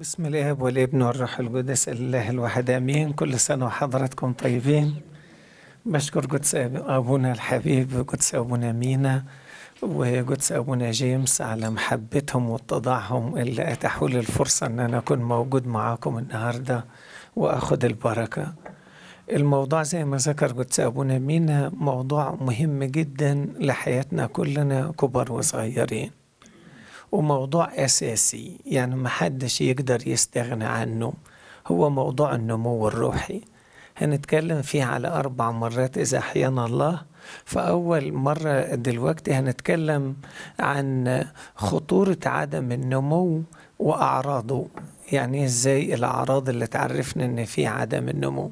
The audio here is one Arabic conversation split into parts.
بسم الاب والابن والروح القدس الله الواحد امين كل سنه وحضراتكم طيبين بشكر قدس ابونا الحبيب قدس ابونا مينا وقدس ابونا جيمس على محبتهم واتضاعهم اللي اتاحوا لي الفرصه ان انا اكون موجود معاكم النهارده واخد البركه الموضوع زي ما ذكر قدس ابونا مينا موضوع مهم جدا لحياتنا كلنا كبار وصغيرين وموضوع أساسي يعني ما حدش يقدر يستغنى عنه هو موضوع النمو الروحي هنتكلم فيه على أربع مرات إذا أحيانا الله فأول مرة دلوقتي هنتكلم عن خطورة عدم النمو وأعراضه يعني إزاي الأعراض اللي تعرفنا إن في عدم النمو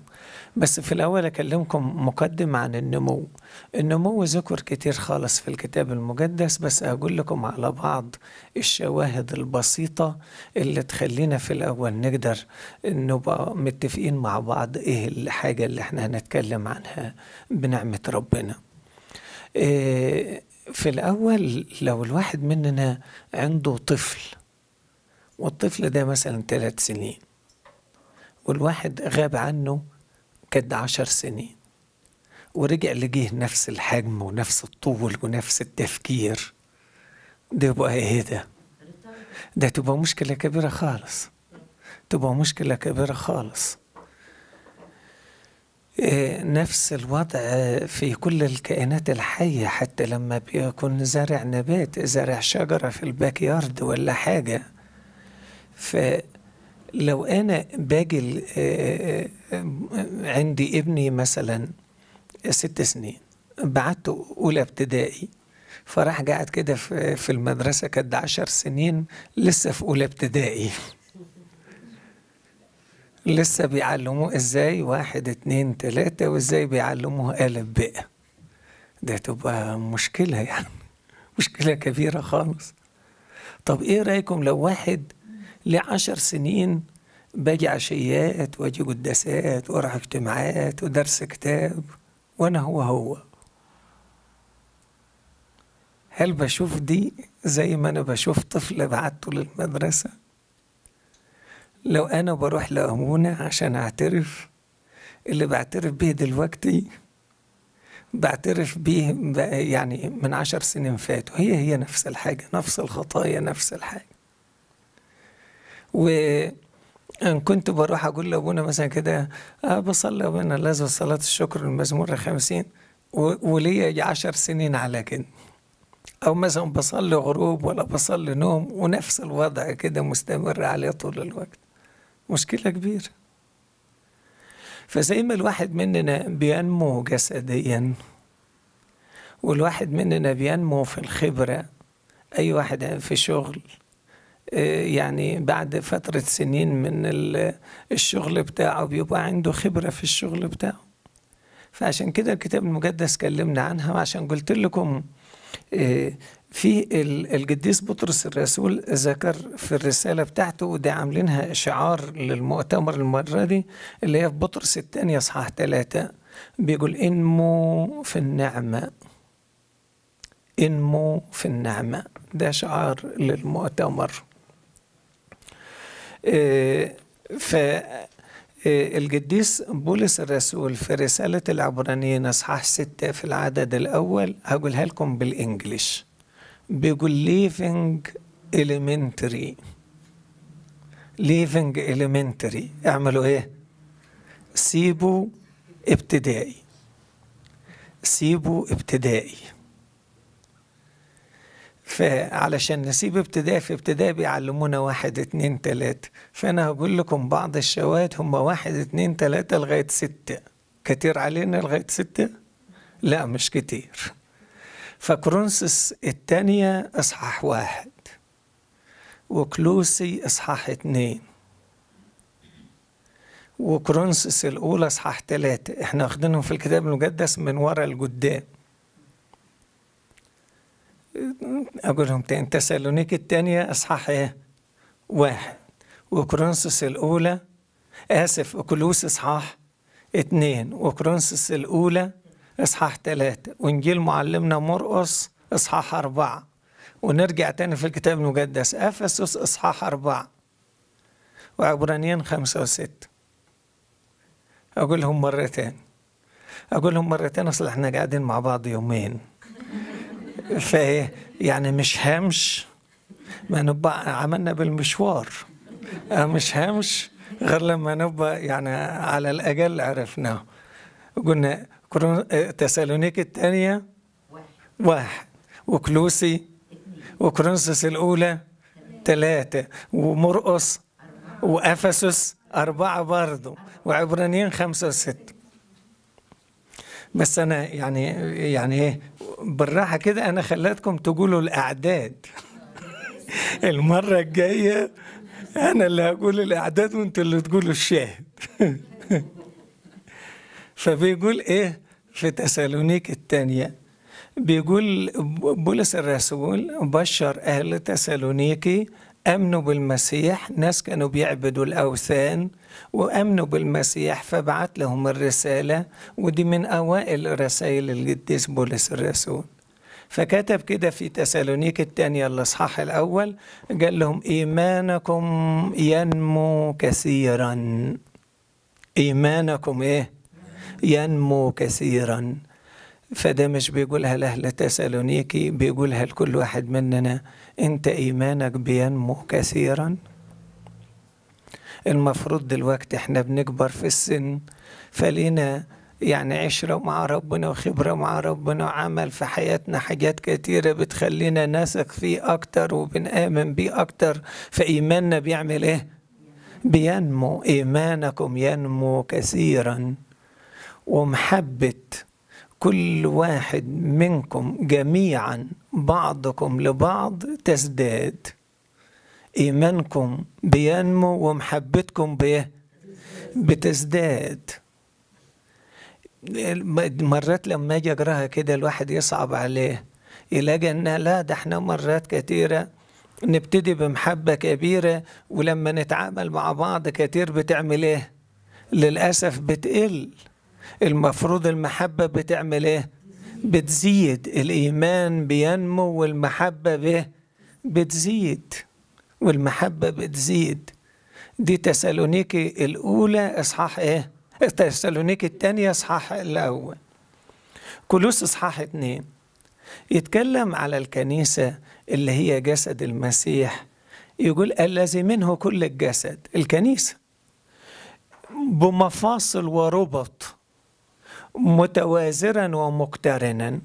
بس في الأول أكلمكم مقدم عن النمو النمو ذكر كتير خالص في الكتاب المقدس بس أقول لكم على بعض الشواهد البسيطة اللي تخلينا في الأول نقدر نبقى متفقين مع بعض إيه الحاجة اللي احنا هنتكلم عنها بنعمة ربنا إيه، في الأول لو الواحد مننا عنده طفل والطفل ده مثلا ثلاث سنين والواحد غاب عنه تكاد عشر سنين ورجع لجيه نفس الحجم ونفس الطول ونفس التفكير ده يبقى ايه ده ده تبقى مشكلة كبيرة خالص تبقى مشكلة كبيرة خالص إيه، نفس الوضع في كل الكائنات الحية حتى لما بيكون زارع نبات زارع شجرة في الباك يارد ولا حاجة فالنبات لو انا باجي آه، آه، آه، عندي ابني مثلا ست سنين بعته اولى ابتدائي فراح قاعد كده في المدرسة كد عشر سنين لسه في أولى ابتدائي لسه بيعلموه ازاي واحد اتنين تلاتة وازاي بيعلموه ألف بقى ده تبقى مشكلة يعني مشكلة كبيرة خالص طب ايه رأيكم لو واحد لعشر سنين باجي عشيات واجي قداسات واروح اجتماعات ودرس كتاب وانا هو هو هل بشوف دي زي ما انا بشوف طفل بعته للمدرسة لو انا بروح لأمونة عشان اعترف اللي بعترف بيه دلوقتي بعترف بيه يعني من عشر سنين فاتوا هي هي نفس الحاجة نفس الخطايا نفس الحاجة و كنت بروح اقول لابونا مثلا كده آه، بصلي ابونا لازم صلاه الشكر المزمور 50 وليا 10 سنين على كده او مثلا بصلي غروب ولا بصلي نوم ونفس الوضع كده مستمر عليه طول الوقت مشكله كبيره فزي ما الواحد مننا بينمو جسديا والواحد مننا بينمو في الخبره اي واحد في شغل آه، يعني بعد فترة سنين من الشغل بتاعه بيبقى عنده خبرة في الشغل بتاعه فعشان كده الكتاب المقدس كلمنا عنها وعشان قلت لكم آه، في القديس بطرس الرسول ذكر في الرسالة بتاعته ودي عاملينها شعار للمؤتمر المرة دي اللي هي في بطرس الثانية إصحاح ثلاثة بيقول انمو في النعمة انمو في النعمة ده شعار للمؤتمر ف آه، القديس بولس الرسول في رسالة العبرانيين أصحاح ستة في العدد الأول هقولها لكم بالإنجليش بيقول ليفنج إليمنتري ليفنج إليمنتري اعملوا إيه؟ سيبوا ابتدائي سيبوا ابتدائي فعلشان نسيب ابتدائي في ابتدائي بيعلمونا واحد اتنين تلاتة فأنا هقول لكم بعض الشواهد هم واحد اتنين تلاتة لغاية ستة كتير علينا لغاية ستة؟ لا مش كتير فكرونسس التانية إصحاح واحد وكلوسي إصحاح اتنين وكرونسس الأولى إصحاح تلاتة إحنا واخدينهم في الكتاب المقدس من ورا القدام أقولهم تاني تسالونيك الثانية أصحاح إيه؟ واحد وكرونسس الأولى آسف كلوس إصحاح اتنين وكرونسس الأولى إصحاح تلاتة وإنجيل معلمنا مرقص إصحاح أربعة ونرجع تاني في الكتاب المقدس أفسس إصحاح أربعة وعبرانيين خمسة وستة أقولهم مرتين أقولهم مرتين أصل إحنا قاعدين مع بعض يومين يعني مش همش ما نبقى عملنا بالمشوار آه، مش همش غير لما نبقى يعني على الأجل عرفناه قلنا آه، تسالونيك الثانية واحد, واحد. وكلوسي وكرنسس الأولى ثلاثة ومرقص وأفسس أربعة برضه وعبرانيين خمسة وستة بس أنا يعني يعني إيه بالراحة كده أنا خلاتكم تقولوا الأعداد المرة الجاية أنا اللي هقول الأعداد وأنتوا اللي تقولوا الشاهد فبيقول إيه في تسالونيك الثانية بيقول بولس الرسول بشر أهل تسالونيكي امنوا بالمسيح ناس كانوا بيعبدوا الاوثان وامنوا بالمسيح فبعت لهم الرساله ودي من اوائل رسائل القديس بولس الرسول فكتب كده في تسالونيك الثانية الإصحاح الأول قال لهم إيمانكم ينمو كثيرا إيمانكم إيه؟ ينمو كثيرا فده مش بيقولها لأهل تسالونيكي بيقولها لكل واحد مننا انت ايمانك بينمو كثيرا المفروض دلوقتي احنا بنكبر في السن فلينا يعني عشرة مع ربنا وخبرة مع ربنا وعمل في حياتنا حاجات كتيرة بتخلينا نثق فيه أكتر وبنآمن بيه أكتر فإيماننا بيعمل إيه؟ بينمو إيمانكم ينمو كثيرا ومحبة كل واحد منكم جميعا بعضكم لبعض تزداد إيمانكم بينمو ومحبتكم بيه بتزداد مرات لما اجي اقراها كده الواحد يصعب عليه يلاقي انها لا ده احنا مرات كتيره نبتدي بمحبه كبيره ولما نتعامل مع بعض كتير بتعمل ايه؟ للاسف بتقل المفروض المحبه بتعمل ايه؟ بتزيد الإيمان بينمو والمحبة به بتزيد والمحبة بتزيد دي تسالونيكي الأولى إصحاح إيه؟ تسالونيكي الثانية إصحاح الأول كلوس إصحاح اتنين يتكلم على الكنيسة اللي هي جسد المسيح يقول الذي منه كل الجسد الكنيسة بمفاصل وربط متوازرا ومقترنا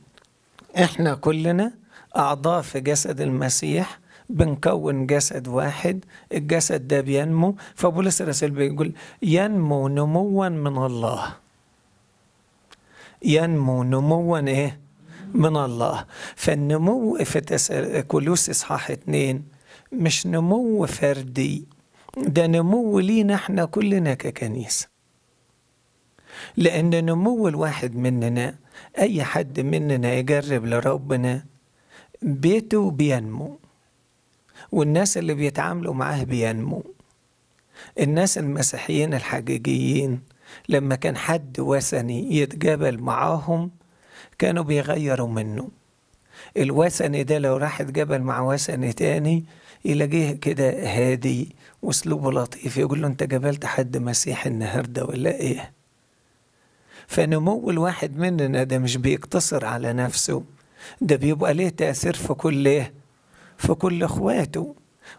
احنا كلنا اعضاء في جسد المسيح بنكون جسد واحد الجسد ده بينمو فبولس الرسول بيقول ينمو نموا من الله ينمو نموا ايه من الله فالنمو في كولوس اصحاح اتنين مش نمو فردي ده نمو لينا احنا كلنا ككنيسه لأن نمو الواحد مننا أي حد مننا يجرب لربنا بيته بينمو والناس اللي بيتعاملوا معاه بينمو الناس المسيحيين الحقيقيين لما كان حد وثني يتقابل معاهم كانوا بيغيروا منه الوثني ده لو راح اتقابل مع وثني تاني يلاقيه كده هادي واسلوبه لطيف يقول له انت قابلت حد مسيحي النهارده ولا ايه فنمو الواحد مننا ده مش بيقتصر على نفسه ده بيبقى ليه تأثير في كل إيه؟ في كل إخواته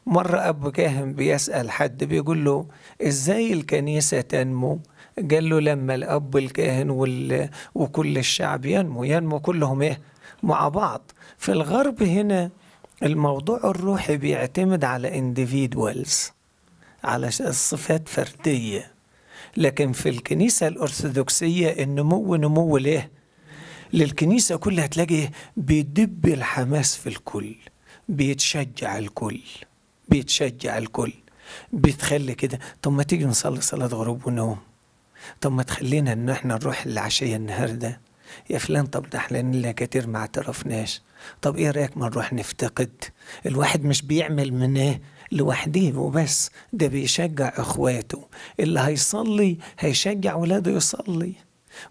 مرة أب كاهن بيسأل حد بيقول له إزاي الكنيسة تنمو؟ قال له لما الأب الكاهن وال... وكل الشعب ينمو ينمو كلهم إيه؟ مع بعض في الغرب هنا الموضوع الروحي بيعتمد على individuals على صفات فرديه لكن في الكنيسة الأرثوذكسية النمو نمو ليه؟ للكنيسة كلها تلاقي بيدب الحماس في الكل بيتشجع الكل بيتشجع الكل بتخلي كده طب ما تيجي نصلي صلاة غروب ونوم طب ما تخلينا ان احنا نروح العشية النهاردة يا فلان طب ده احنا لنا كتير ما اعترفناش طب ايه رايك ما نروح نفتقد الواحد مش بيعمل من ايه لوحده وبس ده بيشجع اخواته اللي هيصلي هيشجع ولاده يصلي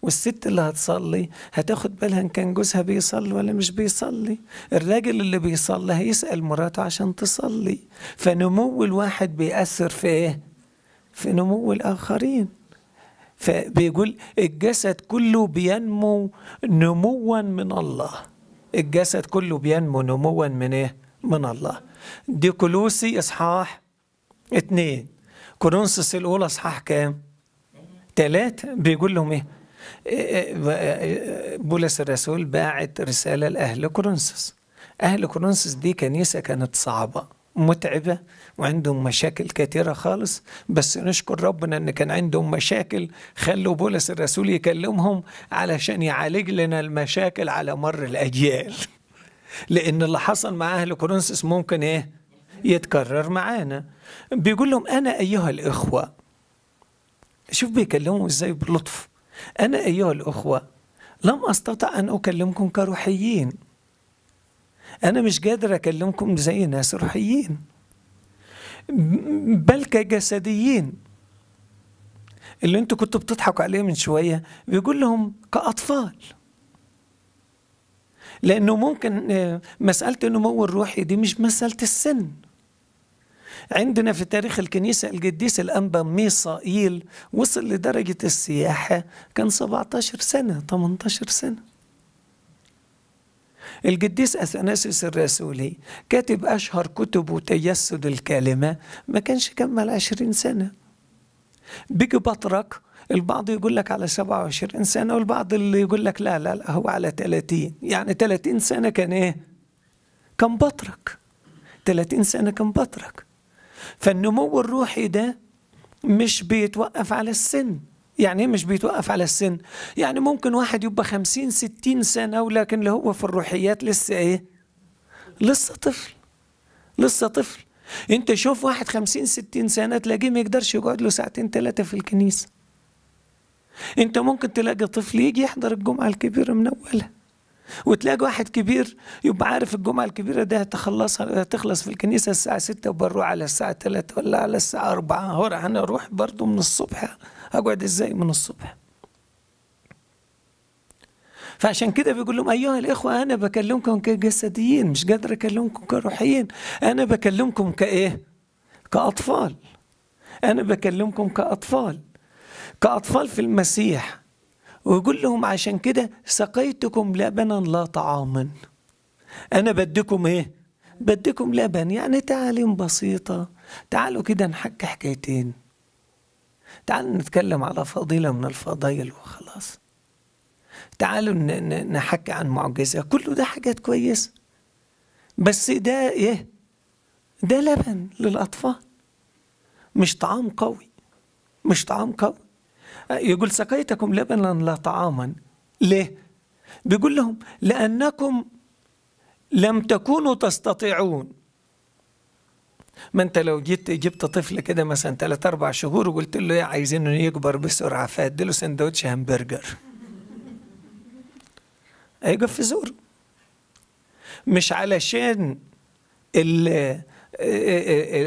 والست اللي هتصلي هتاخد بالها ان كان جوزها بيصلي ولا مش بيصلي الراجل اللي بيصلي هيسأل مراته عشان تصلي فنمو الواحد بيأثر في ايه في نمو الآخرين فبيقول الجسد كله بينمو نموا من الله الجسد كله بينمو نموا من ايه من الله دي كلوسي إصحاح اثنين كورنثوس الأولى إصحاح كام؟ ثلاثة بيقول لهم إيه؟ بولس الرسول باعت رسالة لأهل كورنثوس أهل كورنثوس دي كنيسة كانت صعبة متعبة وعندهم مشاكل كتيرة خالص بس نشكر ربنا أن كان عندهم مشاكل خلوا بولس الرسول يكلمهم علشان يعالج لنا المشاكل على مر الأجيال لأن اللي حصل مع أهل كورنثوس ممكن إيه يتكرر معانا بيقول لهم أنا أيها الإخوة شوف بيكلموا إزاي بلطف أنا أيها الأخوة لم أستطع أن أكلمكم كروحيين أنا مش قادر أكلمكم زي ناس روحيين بل كجسديين اللي انتوا كنتوا بتضحكوا عليه من شوية بيقول لهم كأطفال لأنه ممكن آه، مسألة النمو الروحي دي مش مسألة السن عندنا في تاريخ الكنيسة القديس الأنبا ميصائيل وصل لدرجة السياحة كان 17 سنة 18 سنة القديس أثناسيس الرسولي كاتب أشهر كتبه تجسد الكلمة ما كانش كمل عشرين سنة بيجي بطرك البعض يقول لك على 27 سنة والبعض اللي يقول لك لا لا لا هو على 30 يعني 30 سنة كان إيه كان بطرك 30 سنة كان بطرك فالنمو الروحي ده مش بيتوقف على السن يعني إيه مش بيتوقف على السن يعني ممكن واحد يبقى خمسين ستين سنة ولكن اللي هو في الروحيات لسه ايه لسه طفل لسه طفل انت شوف واحد خمسين ستين سنة تلاقيه ما يقدرش يقعد له ساعتين ثلاثة في الكنيسة انت ممكن تلاقي طفل يجي يحضر الجمعة الكبيرة من أولها وتلاقي واحد كبير يبقى عارف الجمعة الكبيرة ده هتخلص هتخلص في الكنيسة الساعة ستة وبروح على الساعة ثلاثة ولا على الساعة أربعة هو أنا أروح برضه من الصبح أقعد إزاي من الصبح فعشان كده بيقول لهم أيها الإخوة أنا بكلمكم كجسديين مش قادر أكلمكم كروحيين أنا بكلمكم كإيه؟ كأطفال أنا بكلمكم كأطفال كأطفال في المسيح ويقول لهم عشان كده سقيتكم لبنا لا طعاما أنا بديكم إيه؟ بديكم لبن يعني تعاليم بسيطة تعالوا كده نحكي حكايتين تعالوا نتكلم على فضيلة من الفضائل وخلاص تعالوا نحكي عن معجزة كله ده حاجات كويسة بس ده إيه؟ ده لبن للأطفال مش طعام قوي مش طعام قوي يقول سقيتكم لبنا لا طعاما ليه؟ بيقول لهم لأنكم لم تكونوا تستطيعون ما انت لو جيت جبت طفل كده مثلا ثلاث اربع شهور وقلت له ايه عايزينه يكبر بسرعه فاديله سندوتش همبرجر هيقف في زوره مش علشان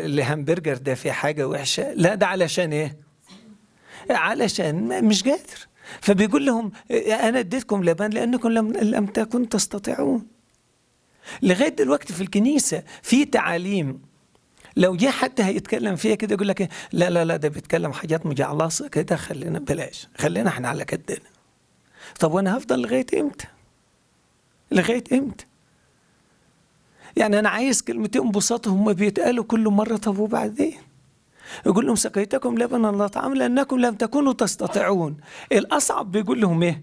الهمبرجر ده في حاجه وحشه لا ده علشان ايه علشان مش قادر فبيقول لهم انا اديتكم لبن لانكم لم, لم تكن تستطيعون لغايه دلوقتي في الكنيسه في تعاليم لو جه حد هيتكلم فيها كده يقول لك لا لا لا ده بيتكلم حاجات مجعلصه كده خلينا بلاش خلينا احنا على قدنا طب وانا هفضل لغايه امتى لغايه امتى يعني انا عايز كلمتين بساطه هم بيتقالوا كل مره طب وبعدين يقول لهم سقيتكم لبنا لا طعام لأنكم لم تكونوا تستطيعون الأصعب بيقول لهم إيه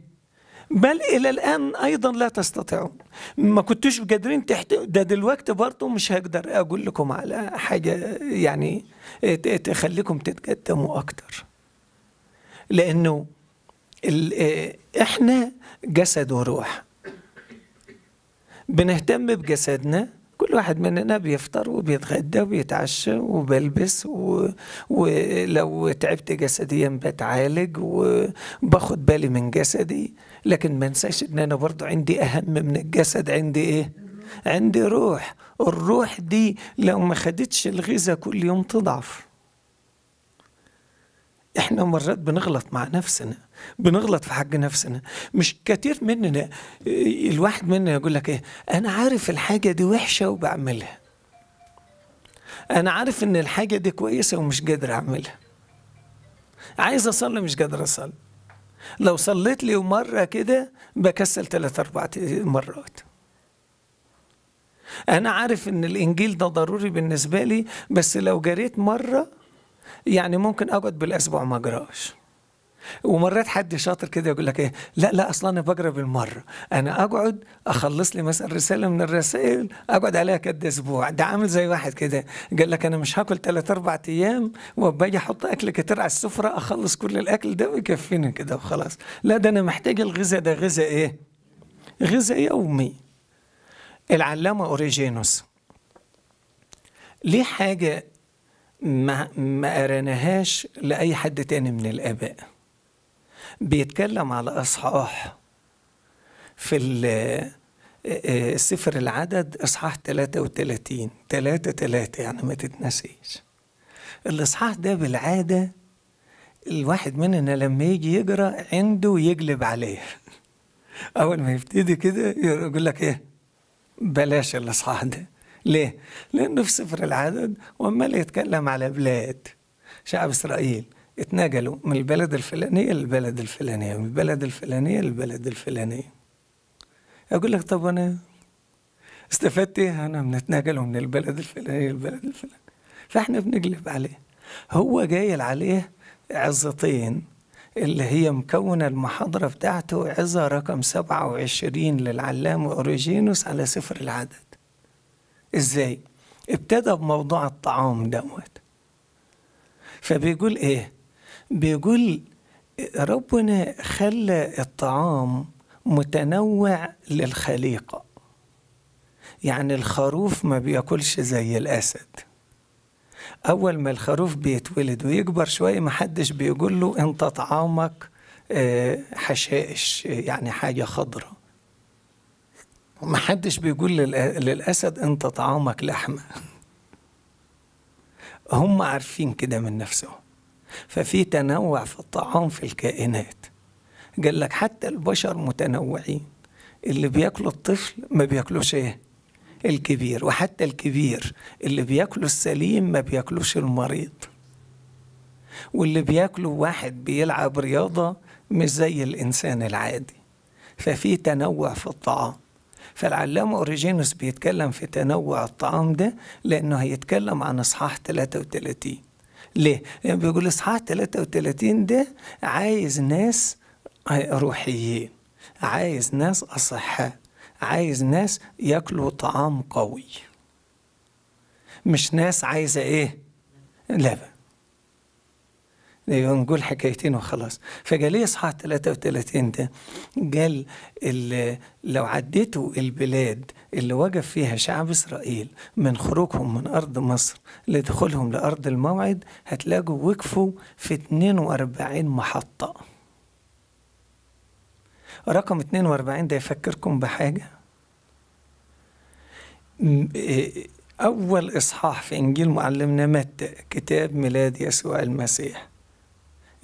بل إلى الآن أيضا لا تستطيعون ما كنتوش قادرين تحت ده دلوقتي برضه مش هقدر أقول لكم على حاجة يعني تخليكم تتقدموا أكتر لأنه آه، إحنا جسد وروح بنهتم بجسدنا كل واحد مننا بيفطر وبيتغدى وبيتعشى وبلبس و... ولو تعبت جسديا بتعالج وباخد بالي من جسدي لكن ما انساش ان انا برضو عندي اهم من الجسد عندي ايه عندي روح الروح دي لو ما خدتش الغذاء كل يوم تضعف احنا مرات بنغلط مع نفسنا بنغلط في حق نفسنا مش كتير مننا الواحد مننا يقول لك ايه انا عارف الحاجة دي وحشة وبعملها انا عارف ان الحاجة دي كويسة ومش قادر اعملها عايز اصلي مش قادر اصلي لو صليت لي مرة كده بكسل ثلاث اربع مرات انا عارف ان الانجيل ده ضروري بالنسبة لي بس لو جريت مرة يعني ممكن اقعد بالاسبوع ما اجراش ومرات حد شاطر كده يقول لك ايه لا لا اصلا انا بقرا بالمره انا اقعد اخلص لي مثلا رساله من الرسائل اقعد عليها كده اسبوع ده عامل زي واحد كده قال لك انا مش هاكل ثلاث اربع ايام وباجي احط اكل كتير على السفره اخلص كل الاكل ده ويكفيني كده وخلاص لا ده انا محتاج الغذاء ده غذاء ايه غذاء يومي العلامه اوريجينوس ليه حاجه ما ما قرناهاش لاي حد تاني من الاباء بيتكلم على اصحاح في آه، آه، سفر العدد اصحاح 33 3 3 يعني ما تتنسيش الاصحاح ده بالعاده الواحد مننا لما يجي يقرا عنده يجلب عليه اول ما يبتدي كده يقول لك ايه بلاش الاصحاح ده ليه لانه في سفر العدد وما يتكلم على بلاد شعب اسرائيل اتنقلوا من البلد الفلانية للبلد الفلانية من البلد الفلانية للبلد الفلانية أقول لك طب أنا استفدت إيه أنا بنتنقلوا من البلد الفلانية للبلد الفلانية فإحنا بنقلب عليه هو جايل عليه عظتين اللي هي مكونة المحاضرة بتاعته عظة رقم 27 للعلامة أوريجينوس على سفر العدد إزاي؟ ابتدى بموضوع الطعام دوت فبيقول إيه؟ بيقول ربنا خلى الطعام متنوع للخليقة يعني الخروف ما بياكلش زي الأسد أول ما الخروف بيتولد ويكبر شوية ما حدش بيقول له أنت طعامك آه، حشائش يعني حاجة خضرة حدش بيقول للأسد أنت طعامك لحمة هم عارفين كده من نفسهم ففي تنوع في الطعام في الكائنات قال لك حتى البشر متنوعين اللي بياكلوا الطفل ما بياكلوش ايه الكبير وحتى الكبير اللي بياكلوا السليم ما بياكلوش المريض واللي بياكلوا واحد بيلعب رياضة مش زي الإنسان العادي ففي تنوع في الطعام فالعلامة أوريجينوس بيتكلم في تنوع الطعام ده لأنه هيتكلم عن إصحاح 33 ليه؟ يعني بيقول إصحاح 33 ده عايز ناس روحيين عايز ناس أصحاء عايز ناس ياكلوا طعام قوي مش ناس عايزة إيه؟ لبن نقول حكايتين وخلاص لي اصحاح 33 ده قال لو عديتوا البلاد اللي وقف فيها شعب اسرائيل من خروجهم من ارض مصر لدخولهم لارض الموعد هتلاقوا وقفوا في 42 محطه رقم 42 ده يفكركم بحاجه إيه، أول إصحاح في إنجيل معلمنا متى كتاب ميلاد يسوع المسيح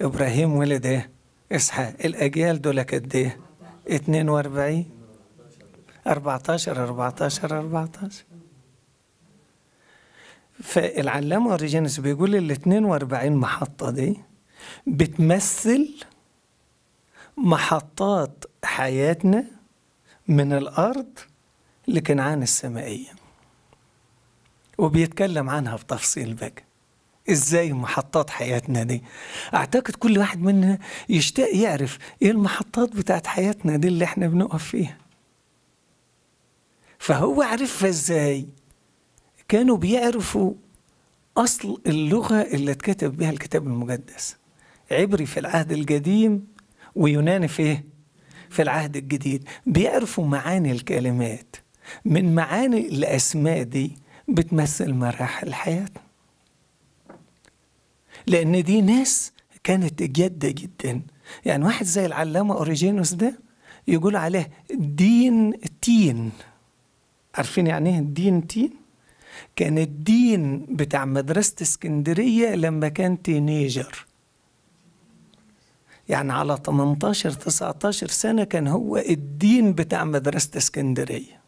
إبراهيم ولد إيه؟ إسحاق الأجيال دول قد إيه؟ 42 14 14 14 فالعلامة أوريجينس بيقول ال 42 محطة دي بتمثل محطات حياتنا من الأرض لكنعان السمائية وبيتكلم عنها بتفصيل بقى ازاي محطات حياتنا دي اعتقد كل واحد منا يشتاق يعرف ايه المحطات بتاعت حياتنا دي اللي احنا بنقف فيها فهو عرفها ازاي كانوا بيعرفوا اصل اللغه اللي اتكتب بها الكتاب المقدس عبري في العهد القديم ويوناني في ايه في العهد الجديد بيعرفوا معاني الكلمات من معاني الاسماء دي بتمثل مراحل حياتنا لأن دي ناس كانت جادة جدا يعني واحد زي العلامة أوريجينوس ده يقول عليه دين تين عارفين يعني ايه دين تين؟ كان الدين بتاع مدرسة اسكندرية لما كان تينيجر يعني على 18 19 سنة كان هو الدين بتاع مدرسة اسكندرية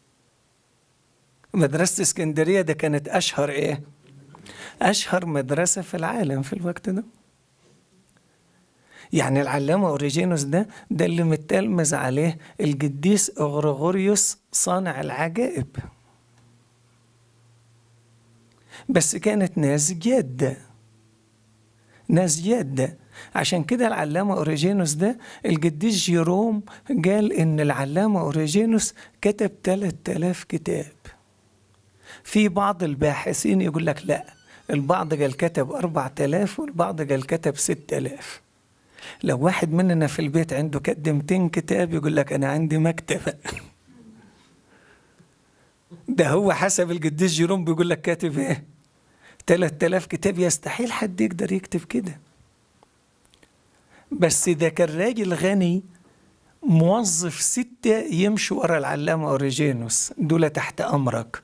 مدرسة اسكندرية ده كانت أشهر إيه؟ أشهر مدرسة في العالم في الوقت ده يعني العلامة أوريجينوس ده ده اللي متلمز عليه القديس أغرغوريوس صانع العجائب بس كانت ناس جادة ناس جادة عشان كده العلامة أوريجينوس ده القديس جيروم قال إن العلامة أوريجينوس كتب 3000 كتاب في بعض الباحثين يقول لك لأ البعض قال كتب 4000 والبعض قال كتب 6000 لو واحد مننا في البيت عنده كد 200 كتاب يقول لك انا عندي مكتبه ده هو حسب القديس جيروم بيقول لك كاتب ايه 3000 كتاب يستحيل حد يقدر يكتب كده بس اذا كان راجل غني موظف ستة يمشوا ورا العلامة أوريجينوس دول تحت أمرك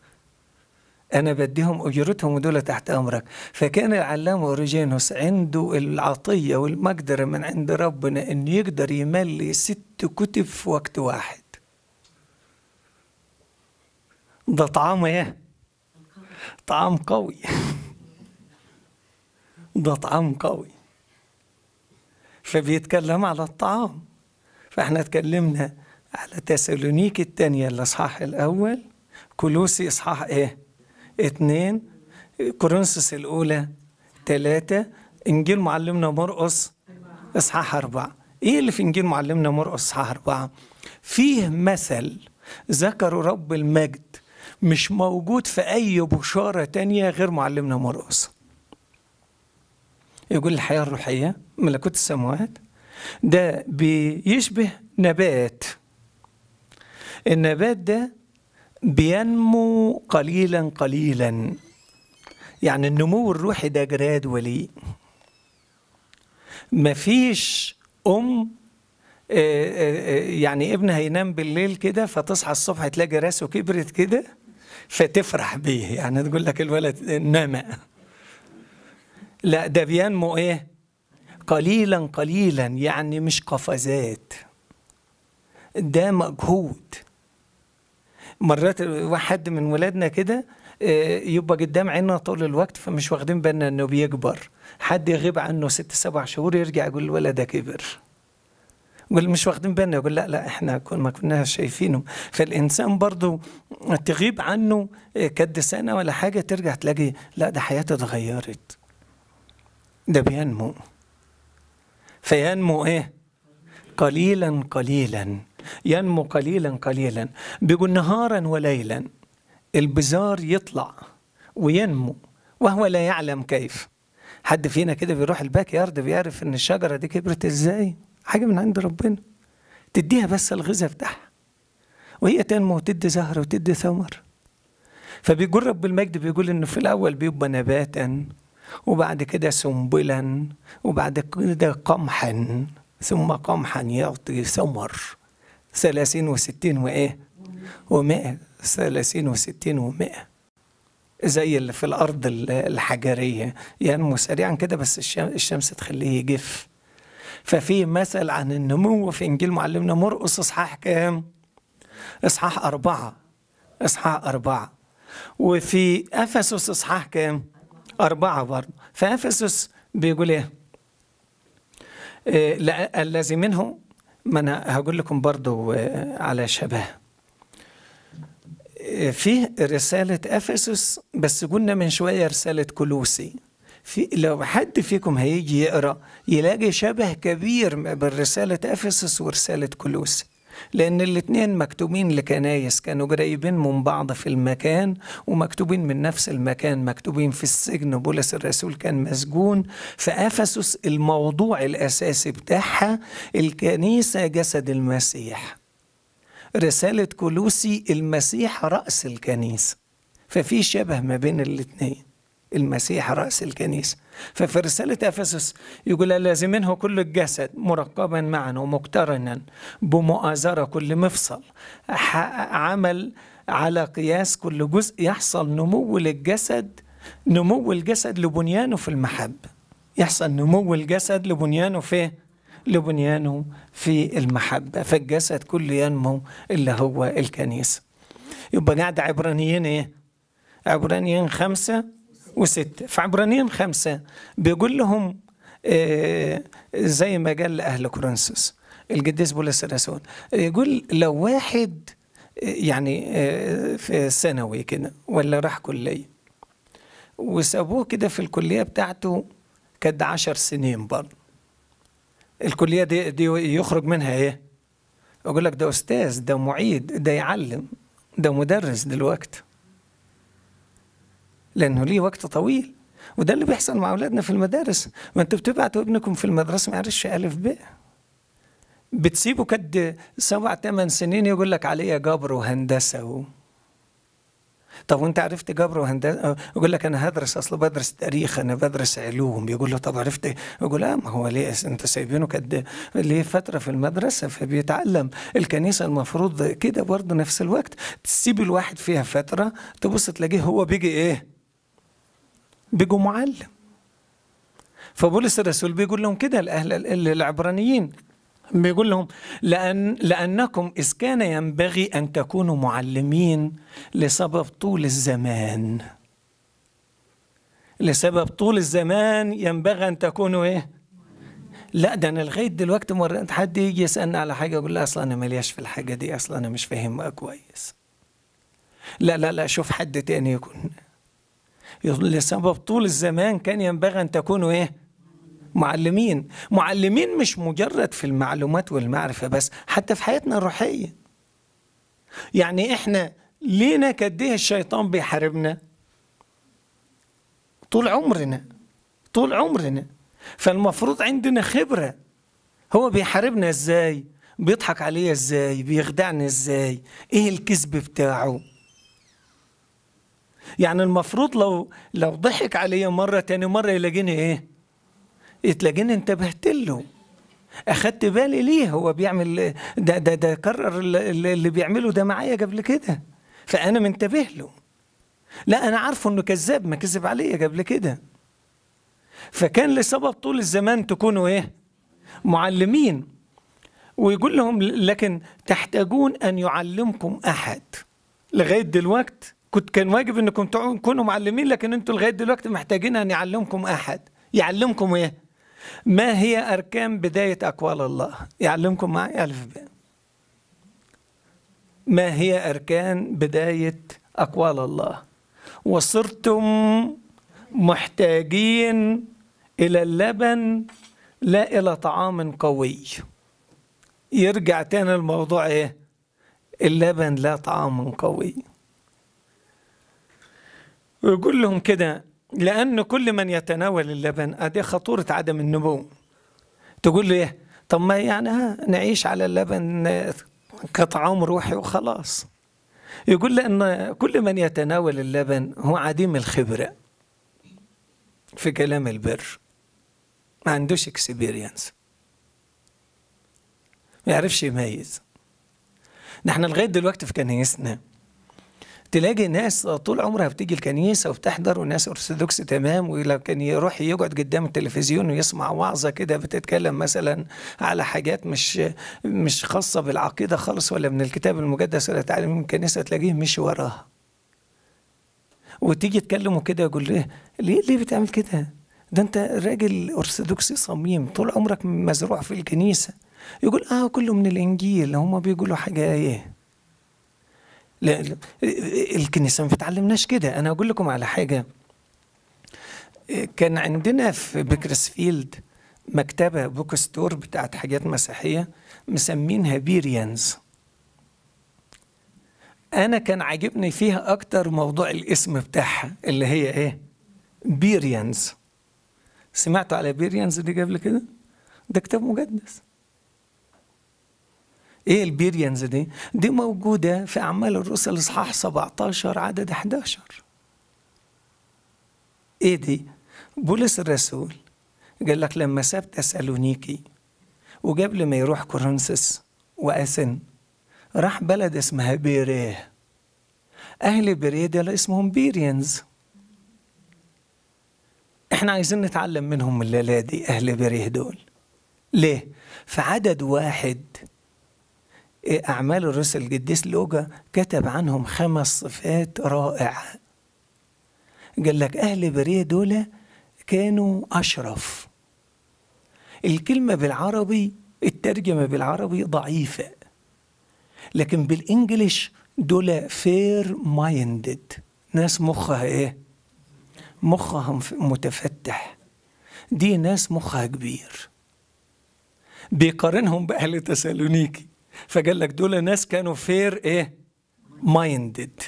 أنا بديهم أجرتهم ودول تحت أمرك فكان العلامة أوريجينوس عنده العطية والمقدرة من عند ربنا أنه يقدر يملي ست كتب في وقت واحد ده طعام ايه طعام قوي ده طعام قوي فبيتكلم على الطعام فاحنا اتكلمنا على تسالونيك الثانية الأصحاح الأول كلوسي إصحاح إيه؟ اثنين كورنثوس الأولى ثلاثة إنجيل معلمنا مرقص إصحاح أربعة إيه اللي في إنجيل معلمنا مرقص إصحاح أربعة؟ فيه مثل ذكروا رب المجد مش موجود في أي بشارة تانية غير معلمنا مرقص يقول الحياة الروحية ملكوت السماوات ده بيشبه نبات النبات ده بينمو قليلا قليلا يعني النمو الروحي ده جرادولي مفيش أم آه، آه، آه، يعني ابن هينام بالليل كده فتصحى الصبح تلاقي راسه كبرت كده فتفرح بيه يعني تقول لك الولد نما لا ده بينمو ايه قليلا قليلا يعني مش قفزات ده مجهود مرات واحد من ولادنا كده آه، يبقى قدام عيننا طول الوقت فمش واخدين بالنا انه بيكبر حد يغيب عنه ست سبع شهور يرجع يقول الولد ده كبر يقول مش واخدين بالنا يقول لا لا احنا كنا ما كناش شايفينه فالانسان برضو تغيب عنه آه، كد سنه ولا حاجه ترجع تلاقي لا ده حياته اتغيرت ده بينمو فينمو ايه قليلا قليلا ينمو قليلا قليلا بيقول نهارا وليلا البزار يطلع وينمو وهو لا يعلم كيف حد فينا كده بيروح الباك يارد بيعرف ان الشجره دي كبرت ازاي حاجه من عند ربنا تديها بس الغذاء بتاعها وهي تنمو وتدي زهر وتدي ثمر فبيقول رب المجد بيقول انه في الاول بيبقى نباتا وبعد كده سنبلا وبعد كده قمحا ثم قمحا يعطي ثمر ثلاثين وستين وإيه و ثلاثين وستين 100 زي اللي في الأرض الحجرية ينمو يعني سريعا كده بس الشمس تخليه يجف ففي مثل عن النمو في إنجيل معلمنا مرقص إصحاح كام؟ إصحاح أربعة إصحاح أربعة وفي أفسس إصحاح كام؟ أربعة برضه فأفسس بيقول إيه؟, إيه، الذي منه ما انا هقول لكم برضو آه، على شبه آه، في رسالة أفسس بس قلنا من شوية رسالة كلوسي في لو حد فيكم هيجي يقرأ يلاقي شبه كبير بين رسالة أفسس ورسالة كلوسي لأن الاتنين مكتوبين لكنايس كانوا قريبين من بعض في المكان ومكتوبين من نفس المكان مكتوبين في السجن بولس الرسول كان مسجون في أفسس الموضوع الأساسي بتاعها الكنيسة جسد المسيح رسالة كلوسي المسيح رأس الكنيسة ففي شبه ما بين الاتنين المسيح رأس الكنيسة ففي رسالة أفسس يقول منه كل الجسد مركبا معا ومقترنا بمؤازرة كل مفصل عمل على قياس كل جزء يحصل نمو للجسد نمو الجسد لبنيانه في المحبة يحصل نمو الجسد لبنيانه في لبنيانه في المحبة فالجسد كله ينمو اللي هو الكنيسة يبقى قاعد عبرانيين ايه عبرانيين خمسة وستة في عبرانيين خمسة بيقول لهم آه، زي ما قال لأهل كورنثوس القديس بولس الرسول يقول لو واحد آه، يعني آه، في ثانوي كده ولا راح كلية وسابوه كده في الكلية بتاعته كد عشر سنين برضه الكلية دي, دي يخرج منها ايه؟ أقول لك ده أستاذ ده معيد ده يعلم ده مدرس دلوقتي لأنه ليه وقت طويل وده اللي بيحصل مع أولادنا في المدارس ما أنتوا بتبعتوا ابنكم في المدرسة ما يعرفش ألف ب بتسيبه كد سبع ثمان سنين يقول لك عليا جبر وهندسة و... طب وانت عرفت جبر وهندسه يقول لك انا هدرس اصل بدرس تاريخ انا بدرس علوم يقول له طب عرفت ايه يقول اه ما هو ليه انت سايبينه قد ليه فتره في المدرسه فبيتعلم الكنيسه المفروض كده برضه نفس الوقت تسيب الواحد فيها فتره تبص تلاقيه هو بيجي ايه بيجوا معلم فبولس الرسول بيقول لهم كده الأهل العبرانيين بيقول لهم لأن لأنكم إذ كان ينبغي أن تكونوا معلمين لسبب طول الزمان لسبب طول الزمان ينبغي أن تكونوا إيه؟ لا ده أنا لغاية دلوقتي مرات حد يجي يسألني على حاجة أقول له أصلا أنا ملياش في الحاجة دي أصلا أنا مش فاهمها كويس لا لا لا شوف حد تاني يكون لسبب طول الزمان كان ينبغي أن تكونوا إيه؟ معلمين معلمين مش مجرد في المعلومات والمعرفة بس حتى في حياتنا الروحية يعني إحنا لينا قد إيه الشيطان بيحاربنا طول عمرنا طول عمرنا فالمفروض عندنا خبرة هو بيحاربنا إزاي بيضحك عليا إزاي بيخدعنا إزاي إيه الكذب بتاعه يعني المفروض لو لو ضحك عليا مرة تاني مرة يلاقيني ايه تلاقيني انتبهت له اخدت بالي ليه هو بيعمل إيه؟ ده ده ده كرر اللي بيعمله ده معايا قبل كده فانا منتبه له لا انا عارفه انه كذاب ما كذب عليا قبل كده فكان لسبب طول الزمان تكونوا ايه معلمين ويقول لهم لكن تحتاجون ان يعلمكم احد لغايه دلوقتي كنت كان واجب انكم تكونوا معلمين لكن انتوا لغايه دلوقتي محتاجين ان يعلمكم احد يعلمكم ايه ما هي اركان بدايه اقوال الله يعلمكم معي الف ب ما هي اركان بدايه اقوال الله وصرتم محتاجين الى اللبن لا الى طعام قوي يرجع تاني الموضوع ايه اللبن لا طعام قوي ويقول لهم كده لأن كل من يتناول اللبن أدي خطورة عدم النمو تقول له إيه طب ما يعني ها آه، نعيش على اللبن كطعام روحي وخلاص يقول لأن كل من يتناول اللبن هو عديم الخبرة في كلام البر ما عندوش اكسبيرينس ما يعرفش يميز ده احنا لغاية دلوقتي في كنيسنا تلاقي ناس طول عمرها بتيجي الكنيسة وبتحضر وناس أرثوذكس تمام ولكن يروح يقعد قدام التلفزيون ويسمع وعظة كده بتتكلم مثلا على حاجات مش مش خاصة بالعقيدة خالص ولا من الكتاب المقدس ولا تعليم من الكنيسة تلاقيه مش وراها وتيجي تكلمه كده يقول له إيه، ليه ليه بتعمل كده؟ ده انت راجل ارثوذكسي صميم طول عمرك مزروع في الكنيسه يقول اه كله من الانجيل هما بيقولوا حاجه ايه لا الكنيسه ما بتعلمناش كده انا اقول لكم على حاجه كان عندنا في بيكرسفيلد مكتبه بوك ستور بتاعت حاجات مسيحيه مسمينها بيريانز انا كان عاجبني فيها اكتر موضوع الاسم بتاعها اللي هي ايه بيريانز سمعتوا على بيريانز دي قبل كده ده كتاب مقدس ايه البيريانز دي؟ دي موجوده في اعمال الرسل اصحاح 17 عدد 11 ايه دي؟ بولس الرسول قال لك لما ساب تسالونيكي وقبل ما يروح كورنثس واسن راح بلد اسمها بيريه اهل بيريه دول اسمهم بيريانز احنا عايزين نتعلم منهم الليله دي اهل بيريه دول ليه؟ في عدد واحد إيه أعمال الرسل القديس لوجا كتب عنهم خمس صفات رائعة قال لك أهل بريه دول كانوا أشرف الكلمة بالعربي الترجمة بالعربي ضعيفة لكن بالإنجليش دول فير مايندد ناس مخها إيه؟ مخها متفتح دي ناس مخها كبير بيقارنهم بأهل تسالونيكي فقال لك دول ناس كانوا فير ايه مايندد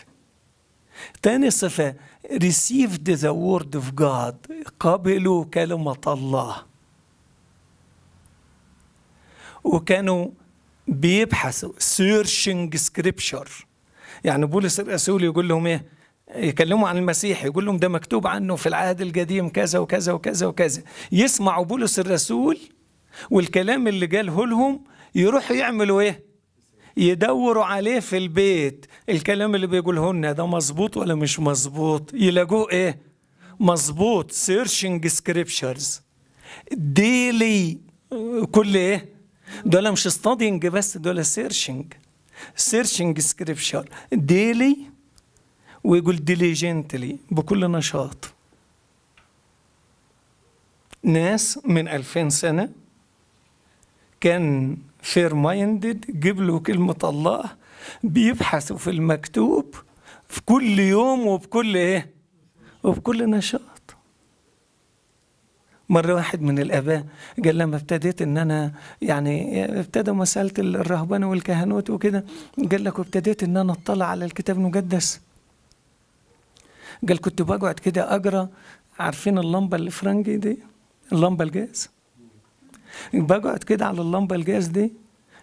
تاني صفة received the word of God قبلوا كلمة الله وكانوا بيبحثوا searching scripture يعني بولس الرسول يقول لهم ايه يكلموا عن المسيح يقول لهم ده مكتوب عنه في العهد القديم كذا وكذا وكذا وكذا يسمعوا بولس الرسول والكلام اللي جاله لهم يروحوا يعملوا ايه يدوروا عليه في البيت الكلام اللي بيقوله لنا ده مظبوط ولا مش مظبوط يلاقوه ايه مظبوط سيرشنج سكريبشرز ديلي كل ايه دول مش ستادينج بس دول سيرشنج سيرشنج سكريبشر ديلي ويقول ديليجنتلي بكل نشاط ناس من ألفين سنة كان فير مايندد جيب له كلمة الله بيبحثوا في المكتوب في كل يوم وبكل ايه وبكل نشاط مرة واحد من الآباء قال لما ابتديت إن أنا يعني ابتدى مسألة الرهبنة والكهنوت وكده قال لك وابتديت إن أنا أطلع على الكتاب المقدس قال كنت بقعد كده أقرأ عارفين اللمبة الفرنجي دي اللمبة الجاز بقعد كده على اللمبه الجاز دي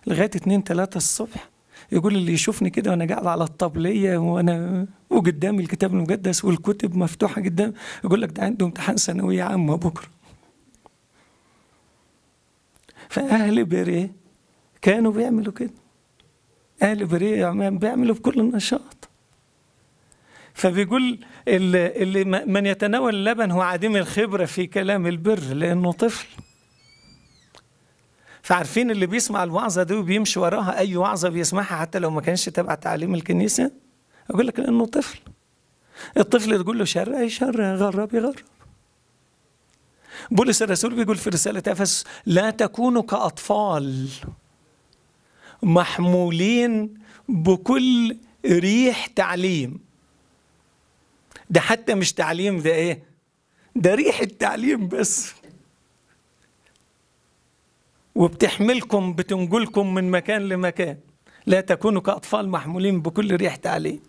لغايه 2 3 الصبح يقول اللي يشوفني كده وانا قاعد على الطبليه وانا وقدامي الكتاب المقدس والكتب مفتوحه جدا يقول لك ده عنده امتحان ثانويه عامه بكره فاهل بريه كانوا بيعملوا كده اهل بريه بيعملوا بكل النشاط فبيقول اللي من يتناول اللبن هو عديم الخبره في كلام البر لانه طفل فعارفين اللي بيسمع الوعظه دي وبيمشي وراها اي وعظه بيسمعها حتى لو ما كانش تبع تعليم الكنيسه اقول لك لانه طفل الطفل تقول له شر اي شر غرب يغرب بولس الرسول بيقول في رساله افس لا تكونوا كاطفال محمولين بكل ريح تعليم ده حتى مش تعليم ده ايه ده ريح التعليم بس وبتحملكم بتنجلكم من مكان لمكان لا تكونوا كأطفال محمولين بكل ريح تعليم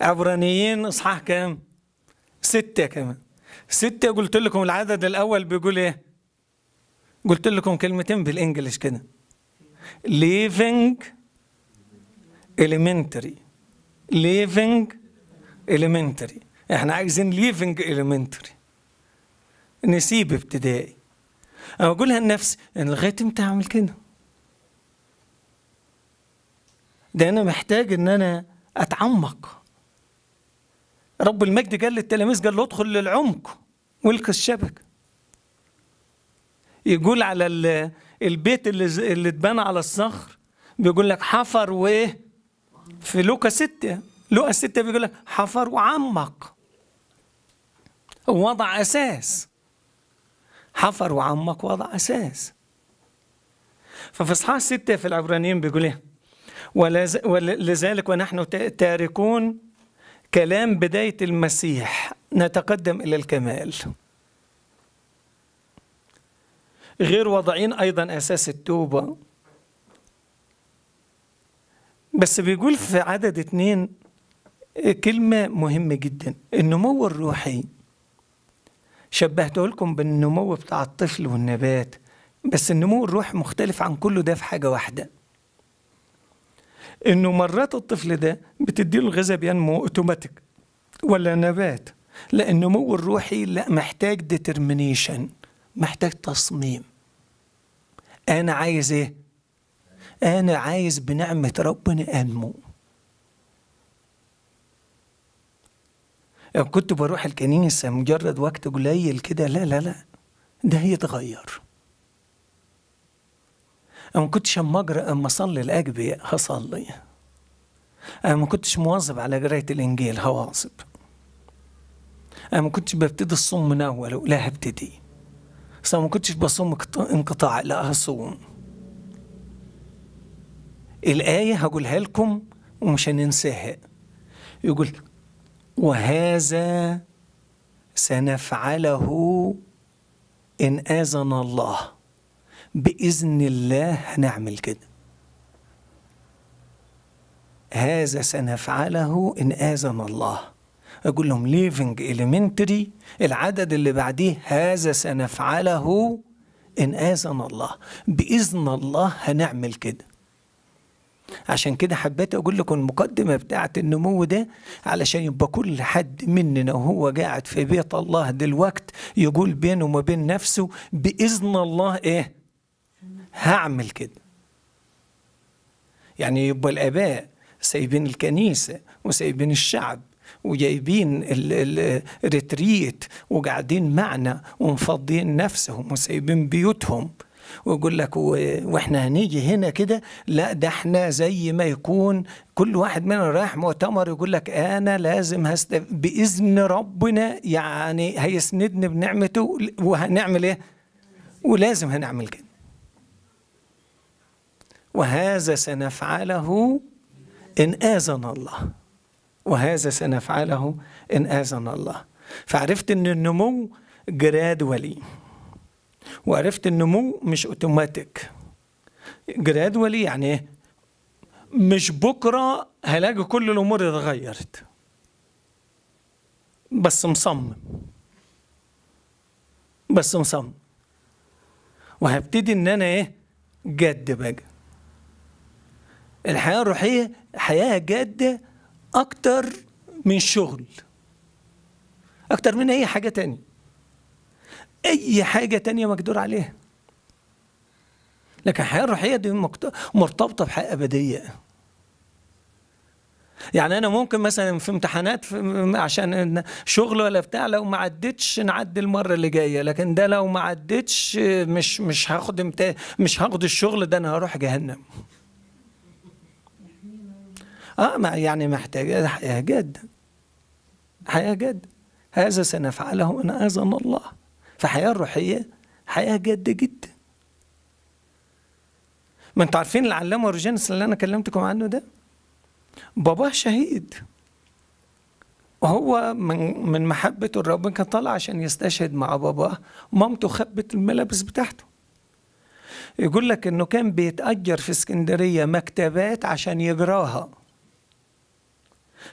عبرانيين إصحاح كام؟ ستة كمان ستة قلت لكم العدد الأول بيقول إيه؟ قلت لكم كلمتين بالإنجليش كده living elementary living elementary احنا عايزين living elementary نسيب ابتدائي او اقولها لنفسي انا لغايه امتى اعمل كده ده انا محتاج ان انا اتعمق رب المجد قال للتلاميذ قال له ادخل للعمق والقى الشبكه يقول على البيت اللي اللي اتبنى على الصخر بيقول لك حفر وايه في لوكا ستة لوكا ستة بيقول لك حفر وعمق ووضع اساس حفر وعمق وضع أساس ففي إصحاح ستة في العبرانيين بيقول إيه ولذلك ونحن تاركون كلام بداية المسيح نتقدم إلى الكمال غير واضعين أيضا أساس التوبة بس بيقول في عدد اتنين كلمة مهمة جدا النمو الروحي شبهته لكم بالنمو بتاع الطفل والنبات بس النمو الروح مختلف عن كله ده في حاجة واحدة انه مرات الطفل ده بتديله الغذاء بينمو اوتوماتيك ولا نبات لا النمو الروحي لا محتاج ديترمينيشن محتاج تصميم انا عايز ايه انا عايز بنعمه ربنا انمو كنت بروح الكنيسة مجرد وقت قليل كده لا لا لا ده هيتغير أنا ما كنتش أما أقرأ أما أصلي الأجبي هصلي أنا ما كنتش مواظب على قراية الإنجيل هواظب أنا ما كنتش ببتدي الصوم من أول لا هبتدي بس ما كنتش بصوم انقطاع لا هصوم الآية هقولها لكم ومش هننساها يقول وهذا سنفعله إن آذن الله بإذن الله هنعمل كده هذا سنفعله إن آذن الله أقول لهم ليفنج إليمنتري العدد اللي بعديه هذا سنفعله إن آذن الله بإذن الله هنعمل كده عشان كده حبيت اقول لكم المقدمه بتاعه النمو ده علشان يبقى كل حد مننا وهو قاعد في بيت الله دلوقت يقول بينه وما بين نفسه باذن الله ايه هعمل كده يعني يبقى الاباء سايبين الكنيسه وسايبين الشعب وجايبين الريتريت وقاعدين معنا ومفضيين نفسهم وسايبين بيوتهم ويقول لك واحنا هنيجي هنا كده لا ده احنا زي ما يكون كل واحد مننا رايح مؤتمر يقول لك انا لازم هستف... باذن ربنا يعني هيسندني بنعمته وهنعمل ايه؟ ولازم هنعمل كده. وهذا سنفعله ان اذن الله. وهذا سنفعله ان اذن الله. فعرفت ان النمو جرادولي وعرفت النمو مش اوتوماتيك جرادولي يعني ايه مش بكره هلاقي كل الامور اتغيرت بس مصمم بس مصمم وهبتدي ان انا ايه جد بقى الحياه الروحيه حياه جاده اكتر من شغل اكتر من اي حاجه تاني اي حاجه تانية مقدور عليها لكن الحياه الروحيه دي مرتبطه بحياه ابديه يعني انا ممكن مثلا في امتحانات عشان شغل ولا بتاع لو ما عدتش نعدي المره اللي جايه لكن ده لو ما عدتش مش مش هاخد مش هاخد الشغل ده انا هروح جهنم اه يعني محتاجه حياه جد حياه جد هذا سنفعله ان اذن الله فحياة الروحيه حياه جاده جدا ما انتوا عارفين العلامه اورجينس اللي انا كلمتكم عنه ده باباه شهيد وهو من من محبته الرب كان طالع عشان يستشهد مع باباه مامته خبت الملابس بتاعته يقول لك انه كان بيتاجر في اسكندريه مكتبات عشان يجراها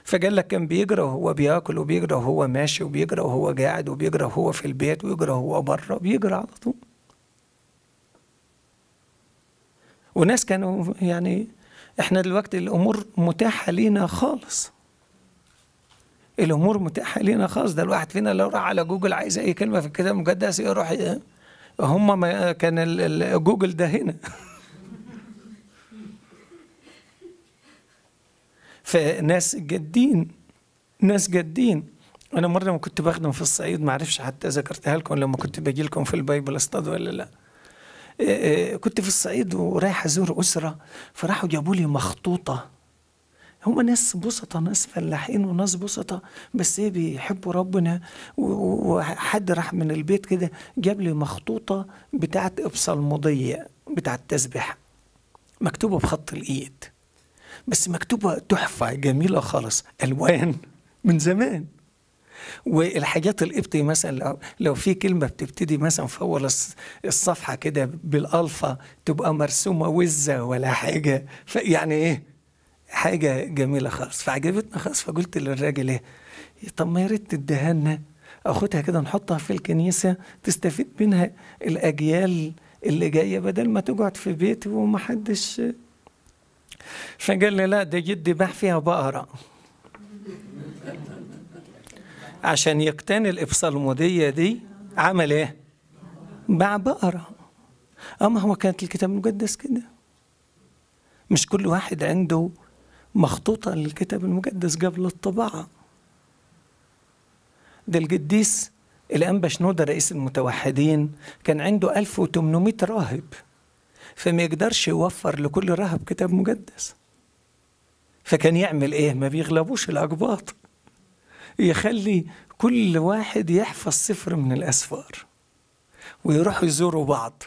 فقال لك كان بيجري وهو بياكل وبيجري وهو ماشي وبيجري وهو قاعد وبيجري وهو في البيت ويجري وهو بره بيجري على طول وناس كانوا يعني احنا دلوقتي الامور متاحه لينا خالص الامور متاحه لينا خالص ده الواحد فينا لو راح على جوجل عايز اي كلمه في الكتاب المقدس يروح هم كان جوجل ده هنا فناس جادين ناس جادين انا مره ما كنت بخدم في الصعيد ما اعرفش حتى ذكرتها لكم لما كنت باجي لكم في البايبل استاد ولا لا إيه، إيه، كنت في الصعيد ورايح ازور اسره فراحوا جابوا لي مخطوطه هم ناس بسطة ناس فلاحين وناس بسطة بس ايه بيحبوا ربنا وحد راح من البيت كده جاب لي مخطوطة بتاعت إبصالمودية بتاعت تسبيح مكتوبة بخط الإيد بس مكتوبه تحفه جميله خالص الوان من زمان والحاجات القبطي مثلا لو في كلمة بتبتدي مثلا في أول الصفحة كده بالألفا تبقى مرسومة وزة ولا حاجة يعني إيه حاجة جميلة خالص فعجبتنا خالص فقلت للراجل إيه طب ما يا ريت تديها لنا أخدها كده نحطها في الكنيسة تستفيد منها الأجيال اللي جاية بدل ما تقعد في بيت ومحدش فقال لي لا ده جدي باع فيها بقرة عشان يقتني الإبصالمودية دي عمل إيه؟ باع بقرة أما هو كانت الكتاب المقدس كده مش كل واحد عنده مخطوطة للكتاب المقدس قبل الطباعة ده القديس الأنبا شنودة رئيس المتوحدين كان عنده 1800 راهب فما يقدرش يوفر لكل رهب كتاب مقدس فكان يعمل ايه ما بيغلبوش الاقباط يخلي كل واحد يحفظ سفر من الاسفار ويروحوا يزوروا بعض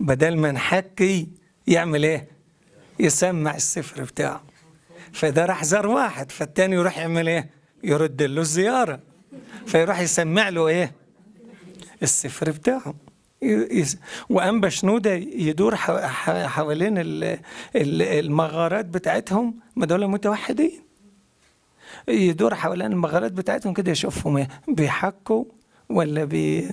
بدل ما نحكي يعمل ايه يسمع السفر بتاعه فده راح زار واحد فالتاني يروح يعمل ايه يرد له الزياره فيروح يسمع له ايه السفر بتاعه وقام بشنودة يدور حوالين المغارات بتاعتهم ما دول متوحدين يدور حوالين المغارات بتاعتهم كده يشوفهم إيه، بيحكوا ولا بي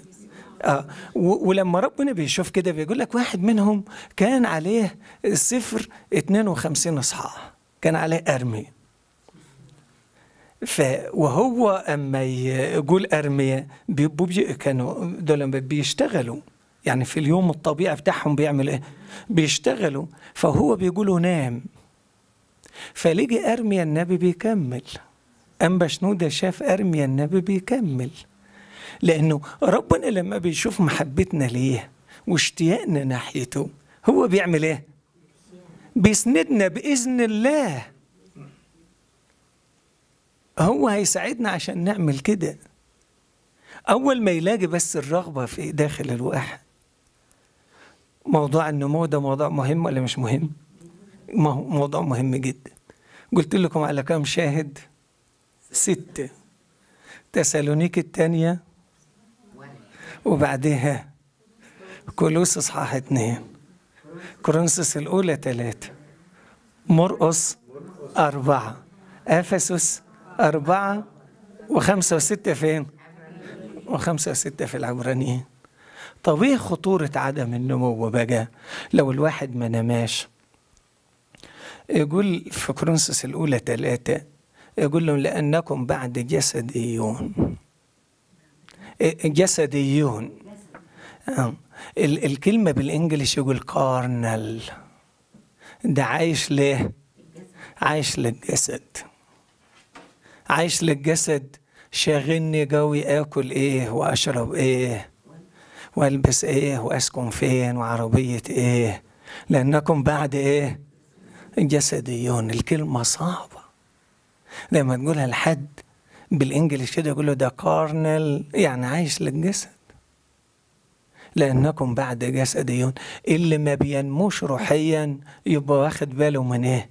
آه. ولما ربنا بيشوف كده بيقول لك واحد منهم كان عليه صفر 52 اصحاح كان عليه ارمي ف وهو اما يقول ارميا كانوا دول بيشتغلوا يعني في اليوم الطبيعي بتاعهم بيعمل ايه بيشتغلوا فهو بيقولوا نام فليجي ارميا النبي بيكمل أم بشنودة شاف أرميا النبي بيكمل لأنه ربنا لما بيشوف محبتنا ليه واشتياقنا ناحيته هو بيعمل إيه؟ بيسندنا بإذن الله هو هيساعدنا عشان نعمل كده أول ما يلاقي بس الرغبة في داخل الواحد موضوع النمو ده موضوع مهم ولا مش مهم؟ موضوع مهم جدا قلت لكم على كم شاهد؟ ستة تسالونيك الثانية وبعدها كولوس اصحاح اثنين كورنثوس الاولى ثلاثة مرقص أربعة أفسس أربعة وخمسة وستة فين؟ وخمسة وستة في العبرانيين طب ايه خطورة عدم النمو بقى لو الواحد ما نماش يقول في كرونسس الأولى ثلاثة يقول لهم لأنكم بعد جسديون جسديون آه. الكلمة بالإنجليش يقول كارنال ده عايش ليه؟ عايش للجسد عايش للجسد شاغلني جوي آكل إيه وأشرب إيه والبس ايه واسكن فين وعربيه ايه لانكم بعد ايه جسديون الكلمه صعبه لما تقولها لحد بالانجلش كده يقول له ده كارنل يعني عايش للجسد لانكم بعد جسديون اللي ما بينموش روحيا يبقى واخد باله من ايه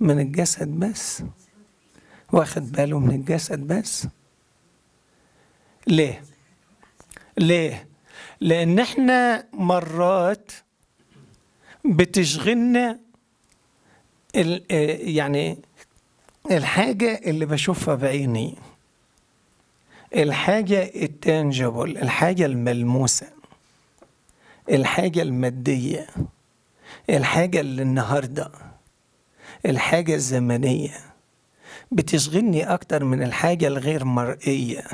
من الجسد بس واخد باله من الجسد بس ليه ليه لأن احنا مرات بتشغلنا آه، يعني الحاجة اللي بشوفها بعيني الحاجة التانجبل الحاجة الملموسة الحاجة المادية الحاجة اللي النهاردة الحاجة الزمنية بتشغلني أكتر من الحاجة الغير مرئية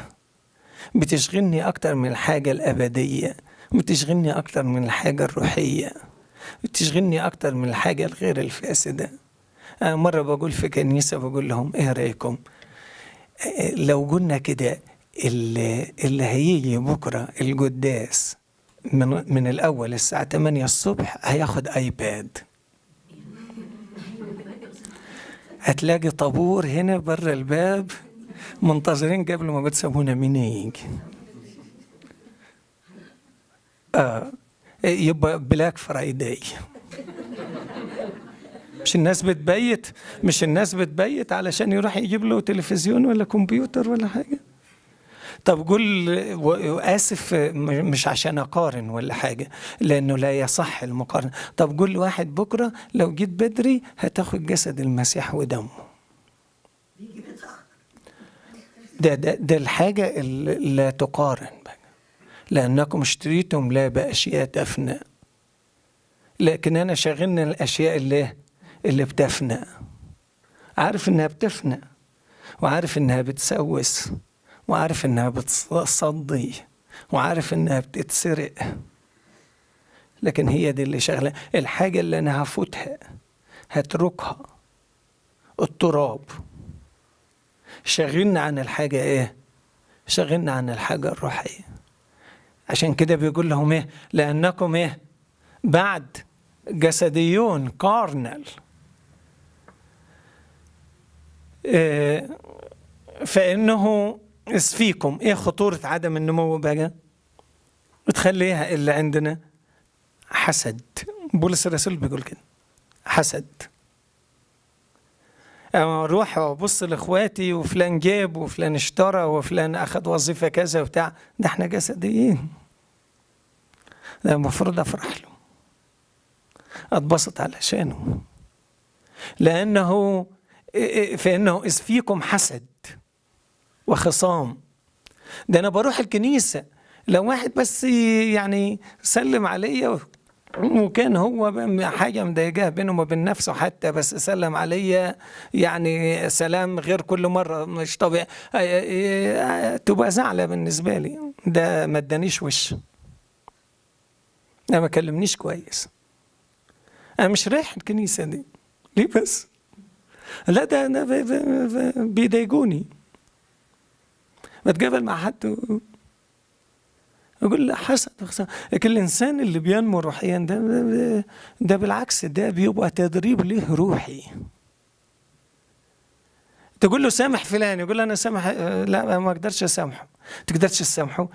بتشغلني أكتر من الحاجة الأبدية بتشغلني أكتر من الحاجة الروحية بتشغلني أكتر من الحاجة الغير الفاسدة أنا مرة بقول في كنيسة بقول لهم إيه رأيكم لو قلنا كده اللي, اللي هيجي بكرة القداس من, من الأول الساعة 8 الصبح هياخد آيباد هتلاقي طابور هنا بره الباب منتظرين قبل ما بتسوونا مين يجي آه يبقى بلاك فرايداي مش الناس بتبيت مش الناس بتبيت علشان يروح يجيب له تلفزيون ولا كمبيوتر ولا حاجه طب قول وآسف مش عشان اقارن ولا حاجه لانه لا يصح المقارنه طب قول واحد بكره لو جيت بدري هتاخد جسد المسيح ودمه ده, ده, ده الحاجة اللي لا تقارن بقى. لأنكم اشتريتم لا بأشياء تفنى لكن أنا شاغلني الأشياء اللي اللي بتفنى عارف إنها بتفنى وعارف إنها بتسوس وعارف إنها بتصدي وعارف إنها بتتسرق لكن هي دي اللي شغلة الحاجة اللي أنا هفوتها هتركها التراب شغلنا عن الحاجة إيه؟ شغلنا عن الحاجة الروحية عشان كده بيقول لهم إيه؟ لأنكم إيه؟ بعد جسديون كارنل إيه فإنه فيكم إيه خطورة عدم النمو بقى؟ بتخليها اللي عندنا حسد بولس الرسول بيقول كده حسد اروح وابص لاخواتي وفلان جاب وفلان اشترى وفلان اخد وظيفه كذا وبتاع ده احنا جسديين ده المفروض افرح له اتبسط علشانه لانه فانه اذ فيكم حسد وخصام ده انا بروح الكنيسه لو واحد بس يعني سلم عليا وكان هو حاجة مضايقاه بينه وبين نفسه حتى بس سلم عليا يعني سلام غير كل مرة مش طبيعي تبقى زعلة بالنسبة لي ده ما ادانيش وش ده ما كلمنيش كويس أنا مش رايح الكنيسة دي ليه بس؟ لا ده أنا بيضايقوني بتقابل مع حد اقول لا حسن لكن الانسان اللي بينمو روحيا ده ده بالعكس ده بيبقى تدريب ليه روحي تقول له سامح فلان يقول انا سامح لا ما اقدرش اسامحه تقدرش تسامحه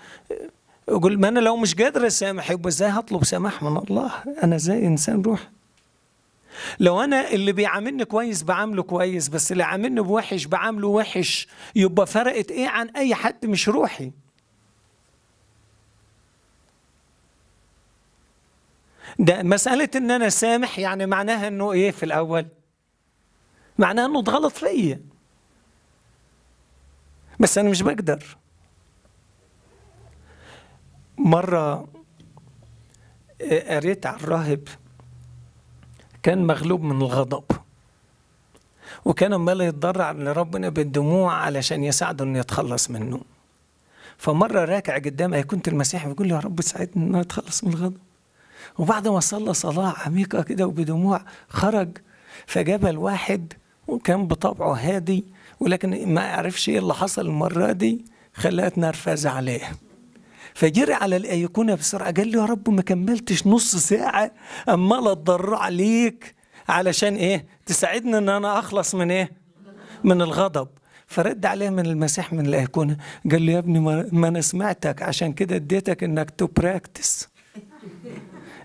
يقول ما انا لو مش قادر اسامح يبقى ازاي هطلب سماح من الله انا ازاي انسان روحي لو انا اللي بيعاملني كويس بعامله كويس بس اللي عاملني بوحش بعامله وحش يبقى فرقت ايه عن اي حد مش روحي ده مسألة إن أنا سامح يعني معناها إنه إيه في الأول؟ معناها إنه اتغلط فيا. بس أنا مش بقدر. مرة قريت على الراهب كان مغلوب من الغضب وكان عمال يتضرع لربنا بالدموع علشان يساعده انه يتخلص منه فمره راكع قدام ايقونه المسيح بيقول له يا رب ساعدني ان اتخلص من الغضب وبعد ما صلى صلاة عميقة كده وبدموع خرج فجاب الواحد وكان بطبعه هادي ولكن ما عرفش ايه اللي حصل المرة دي خلاه اتنرفز عليه فجري على الايقونة بسرعة قال له يا رب ما كملتش نص ساعة لا اتضرع عليك علشان ايه تساعدني ان انا اخلص من ايه من الغضب فرد عليه من المسيح من الأيقونة قال له يا ابني ما أنا سمعتك عشان كده اديتك إنك تبراكتس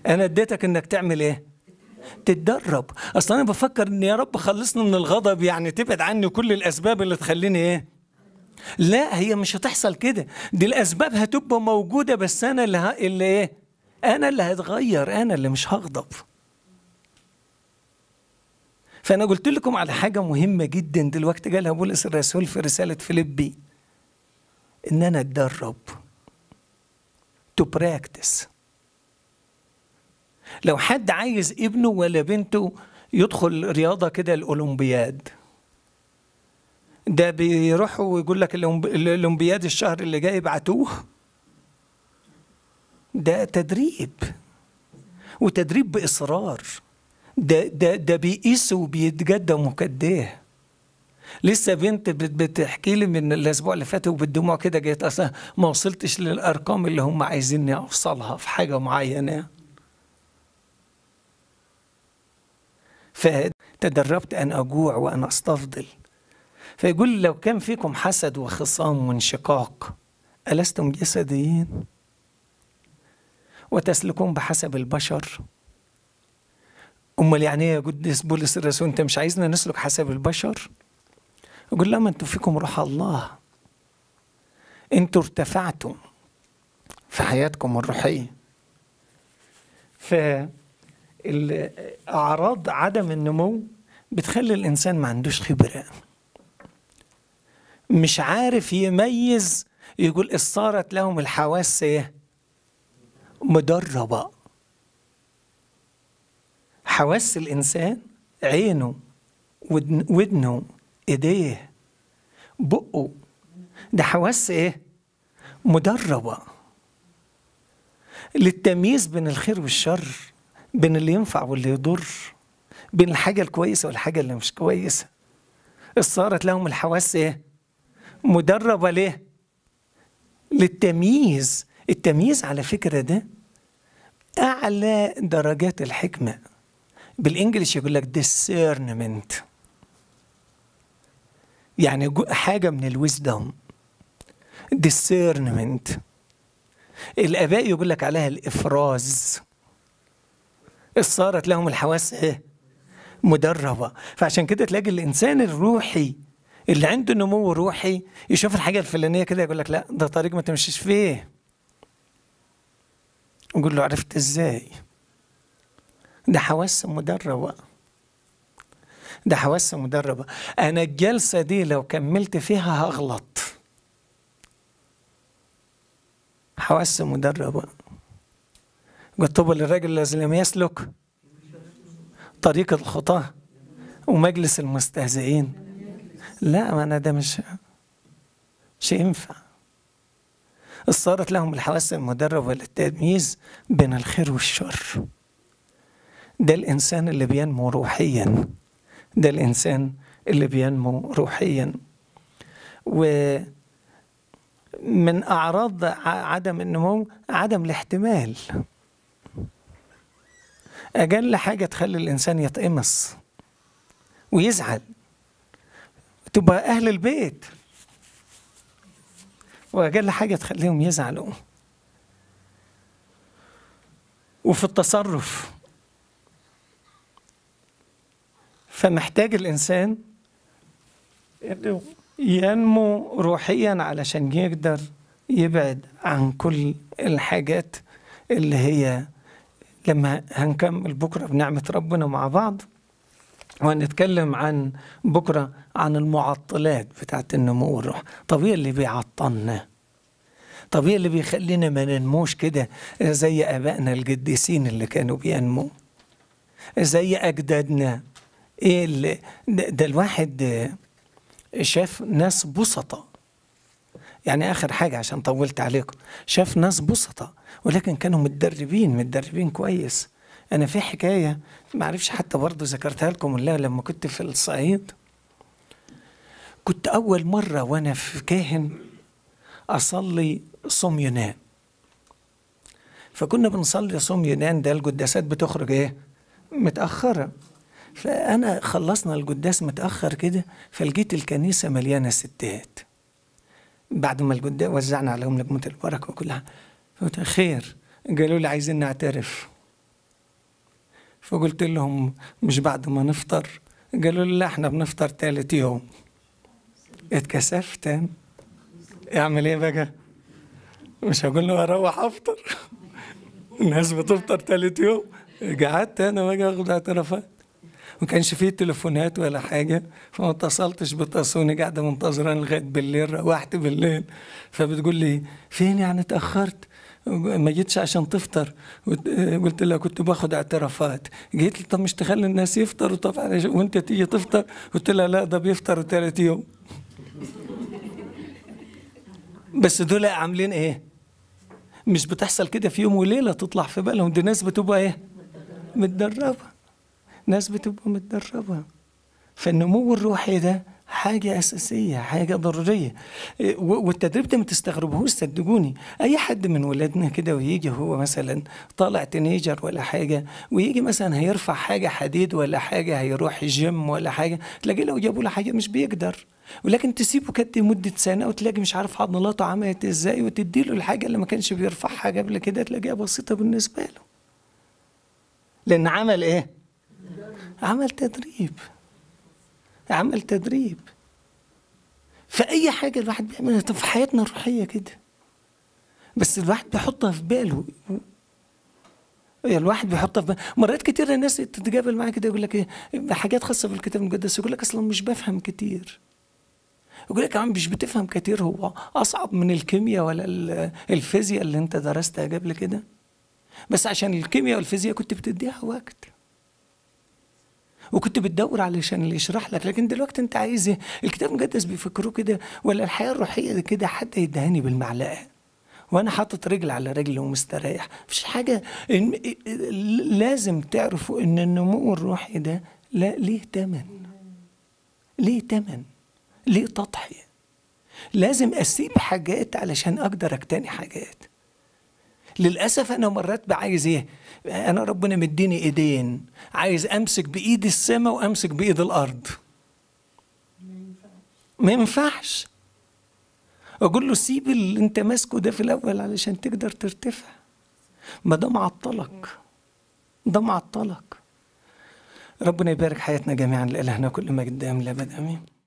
انا اديتك انك تعمل ايه تتدرب اصلا انا بفكر ان يا رب خلصني من الغضب يعني تبعد عني كل الاسباب اللي تخليني ايه لا هي مش هتحصل كده دي الاسباب هتبقى موجوده بس انا اللي ه... اللي ايه انا اللي هتغير انا اللي مش هغضب فانا قلت لكم على حاجه مهمه جدا دلوقتي قالها بولس الرسول في رساله فيليبي ان انا اتدرب تو براكتس لو حد عايز ابنه ولا بنته يدخل رياضة كده الأولمبياد ده بيروحوا ويقول لك الأولمبياد الشهر اللي جاي ابعتوه ده تدريب وتدريب بإصرار ده ده ده بيقيس وبيتجدى مكديه لسه بنت بتحكي لي من الاسبوع اللي فات وبالدموع كده جيت اصلا ما وصلتش للارقام اللي هم عايزيني اوصلها في حاجه معينه فتدربت أن أجوع وأن أستفضل فيقول لو كان فيكم حسد وخصام وانشقاق ألستم جسديين وتسلكون بحسب البشر أمال يعني يا قدس بولس الرسول أنت مش عايزنا نسلك حسب البشر يقول لما أنتم فيكم روح الله أنتم ارتفعتم في حياتكم الروحية ف اعراض عدم النمو بتخلي الانسان ما عندوش خبره مش عارف يميز يقول صارت لهم الحواس ايه مدربه حواس الانسان عينه ودنه ايديه بقه ده حواس ايه مدربه للتمييز بين الخير والشر بين اللي ينفع واللي يضر بين الحاجة الكويسة والحاجة اللي مش كويسة صارت لهم الحواس ايه مدربة ليه للتمييز التمييز على فكرة ده أعلى درجات الحكمة بالإنجليش يقول لك discernment يعني حاجة من الوزدم discernment الآباء يقول لك عليها الإفراز صارت لهم الحواس إيه؟ مدربة فعشان كده تلاقي الإنسان الروحي اللي عنده نمو روحي يشوف الحاجة الفلانية كده يقول لك لا ده طريق ما تمشيش فيه يقول له عرفت ازاي ده حواس مدربة ده حواس مدربة أنا الجلسة دي لو كملت فيها هغلط حواس مدربة قد طوبى للرجل الذي لم يسلك طريق الخطاة ومجلس المستهزئين لا ما أنا ده مش مش ينفع صارت لهم الحواس المدربة للتمييز بين الخير والشر ده الإنسان اللي بينمو روحيا ده الإنسان اللي بينمو روحيا ومن أعراض عدم النمو عدم الاحتمال أجل حاجة تخلي الإنسان يتقمص ويزعل تبقى أهل البيت وأجل حاجة تخليهم يزعلوا وفي التصرف فمحتاج الإنسان ينمو روحيا علشان يقدر يبعد عن كل الحاجات اللي هي لما هنكمل بكرة بنعمة ربنا مع بعض وهنتكلم عن بكرة عن المعطلات بتاعت النمو والروح طب ايه اللي بيعطلنا طب ايه اللي بيخلينا ما ننموش كده زي ابائنا القديسين اللي كانوا بينموا زي اجدادنا ايه اللي ده الواحد شاف ناس بسطة يعني آخر حاجة عشان طولت عليكم شاف ناس بسطة ولكن كانوا متدربين متدربين كويس أنا في حكاية معرفش حتى برضه ذكرتها لكم ولا لما كنت في الصعيد كنت أول مرة وأنا في كاهن أصلي صوم يونان فكنا بنصلي صوم يونان ده القداسات بتخرج إيه؟ متأخرة فأنا خلصنا القداس متأخر كده فلقيت الكنيسة مليانة ستات بعد ما الجد وزعنا عليهم لجمة البركة وكلها فقلت خير قالوا لي عايزين نعترف فقلت لهم مش بعد ما نفطر قالوا لي لا احنا بنفطر ثالث يوم اتكسفت اعمل ايه بقى مش هقول له اروح افطر الناس بتفطر ثالث يوم قعدت انا بقى اخد اعترافات ما كانش فيه تليفونات ولا حاجه فما اتصلتش بتصوني قاعده منتظره لغايه بالليل روحت بالليل فبتقول لي فين يعني اتاخرت ما جيتش عشان تفطر قلت لها كنت باخد اعترافات جيت لي طب مش تخلي الناس يفطروا طبعا وانت تيجي تفطر قلت لها لا ده بيفطروا ثالث يوم بس دول عاملين ايه مش بتحصل كده في يوم وليله تطلع في بالهم دي ناس بتبقى ايه متدربه ناس بتبقى متدربة فالنمو الروحي ده حاجة أساسية حاجة ضرورية والتدريب ده ما تستغربهوش صدقوني أي حد من ولادنا كده ويجي هو مثلا طالع تينيجر ولا حاجة ويجي مثلا هيرفع حاجة حديد ولا حاجة هيروح جيم ولا حاجة تلاقيه لو جابوا له حاجة مش بيقدر ولكن تسيبه كده مدة سنة وتلاقي مش عارف عضلاته عملت ازاي وتديله الحاجة اللي ما كانش بيرفعها قبل كده تلاقيها بسيطة بالنسبة له لأن عمل إيه؟ عمل تدريب عمل تدريب فأي حاجة الواحد بيعملها في حياتنا الروحية كده بس الواحد بيحطها في باله الواحد بيحطها في باله مرات كتير الناس تتقابل معايا كده يقول لك ايه حاجات خاصة بالكتاب المقدس يقول لك أصلا مش بفهم كتير يقول لك يا عم مش بتفهم كتير هو أصعب من الكيمياء ولا الفيزياء اللي أنت درستها قبل كده بس عشان الكيمياء والفيزياء كنت بتديها وقت وكنت بتدور علشان اللي يشرح لك لكن دلوقتي انت عايز ايه الكتاب المقدس بيفكروه كده ولا الحياه الروحيه كده حد يدهني بالمعلقه وانا حاطط رجل على رجل ومستريح مفيش حاجه لازم تعرفوا ان النمو الروحي ده لا ليه تمن ليه تمن ليه تضحيه لازم اسيب حاجات علشان اقدر اكتني حاجات للاسف انا مرات بعايز ايه انا ربنا مديني ايدين عايز امسك بايد السماء وامسك بايد الارض ما ينفعش اقول له سيب اللي انت ماسكه ده في الاول علشان تقدر ترتفع ما ده معطلك ده معطلك ربنا يبارك حياتنا جميعا لالهنا كل ما قدام لا بد امين